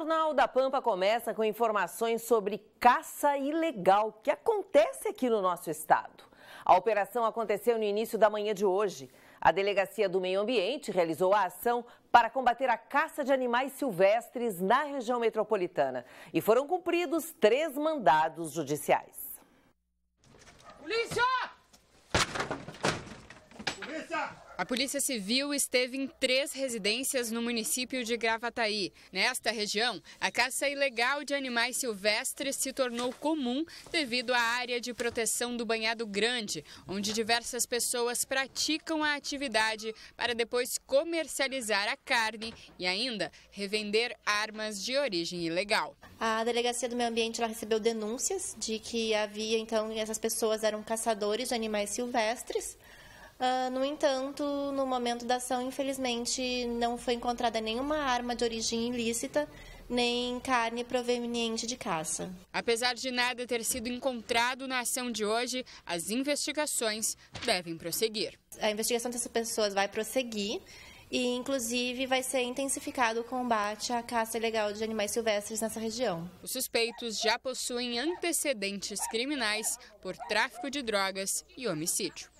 Jornal da Pampa começa com informações sobre caça ilegal que acontece aqui no nosso estado. A operação aconteceu no início da manhã de hoje. A Delegacia do Meio Ambiente realizou a ação para combater a caça de animais silvestres na região metropolitana e foram cumpridos três mandados judiciais. A Polícia Civil esteve em três residências no município de Gravataí. Nesta região, a caça ilegal de animais silvestres se tornou comum devido à área de proteção do Banhado Grande, onde diversas pessoas praticam a atividade para depois comercializar a carne e ainda revender armas de origem ilegal. A Delegacia do Meio Ambiente recebeu denúncias de que havia, então, essas pessoas eram caçadores de animais silvestres Uh, no entanto, no momento da ação, infelizmente, não foi encontrada nenhuma arma de origem ilícita, nem carne proveniente de caça. Apesar de nada ter sido encontrado na ação de hoje, as investigações devem prosseguir. A investigação dessas pessoas vai prosseguir e, inclusive, vai ser intensificado o combate à caça ilegal de animais silvestres nessa região. Os suspeitos já possuem antecedentes criminais por tráfico de drogas e homicídio.